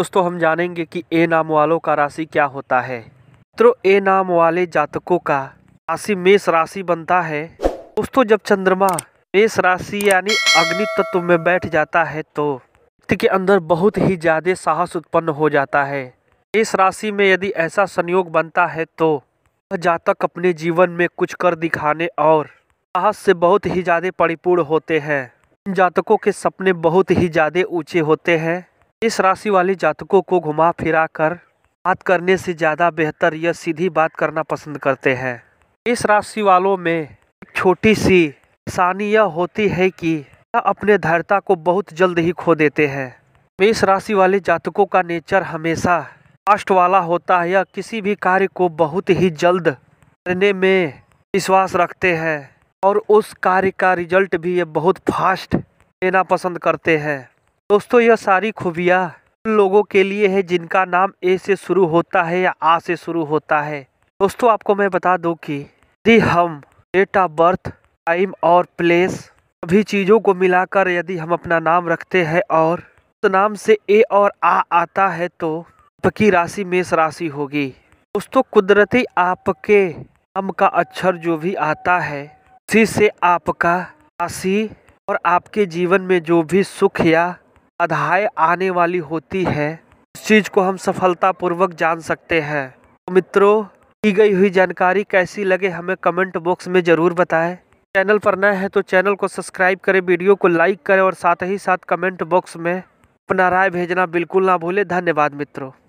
दोस्तों हम जानेंगे कि ए नाम वालों का राशि क्या होता है मित्रों ए नाम वाले जातकों का राशि मेष राशि बनता है दोस्तों जब चंद्रमा मेष राशि यानी अग्नि तत्व में बैठ जाता है तो व्यक्ति के अंदर बहुत ही ज़्यादा साहस उत्पन्न हो जाता है मेष राशि में यदि ऐसा संयोग बनता है तो वह जातक अपने जीवन में कुछ कर दिखाने और साहस से बहुत ही ज़्यादा परिपूर्ण होते हैं इन जातकों के सपने बहुत ही ज़्यादा ऊँचे होते हैं इस राशि वाले जातकों को घुमा फिरा कर बात करने से ज़्यादा बेहतर यह सीधी बात करना पसंद करते हैं इस राशि वालों में एक छोटी सी आसानी यह होती है कि यह अपने धैर्यता को बहुत जल्द ही खो देते हैं मेष तो राशि वाले जातकों का नेचर हमेशा फास्ट वाला होता है या किसी भी कार्य को बहुत ही जल्द करने में विश्वास रखते हैं और उस कार्य का रिजल्ट भी ये बहुत फास्ट लेना पसंद करते हैं दोस्तों यह सारी खूबियाँ उन लोगों के लिए है जिनका नाम ए से शुरू होता है या आ से शुरू होता है दोस्तों आपको मैं बता दूं कि यदि हम डेट ऑफ बर्थ टाइम और प्लेस सभी चीज़ों को मिलाकर यदि हम अपना नाम रखते हैं और उस नाम से ए और आ आता है तो आपकी राशि मेष राशि होगी दोस्तों कुदरती आपके नाम का अक्षर जो भी आता है उसी से आपका राशि और आपके जीवन में जो भी सुख या बाधाएं आने वाली होती है उस चीज़ को हम सफलतापूर्वक जान सकते हैं तो मित्रों की गई हुई जानकारी कैसी लगे हमें कमेंट बॉक्स में ज़रूर बताएं चैनल पर नए हैं तो चैनल को सब्सक्राइब करें वीडियो को लाइक करें और साथ ही साथ कमेंट बॉक्स में अपना राय भेजना बिल्कुल ना भूलें धन्यवाद मित्रों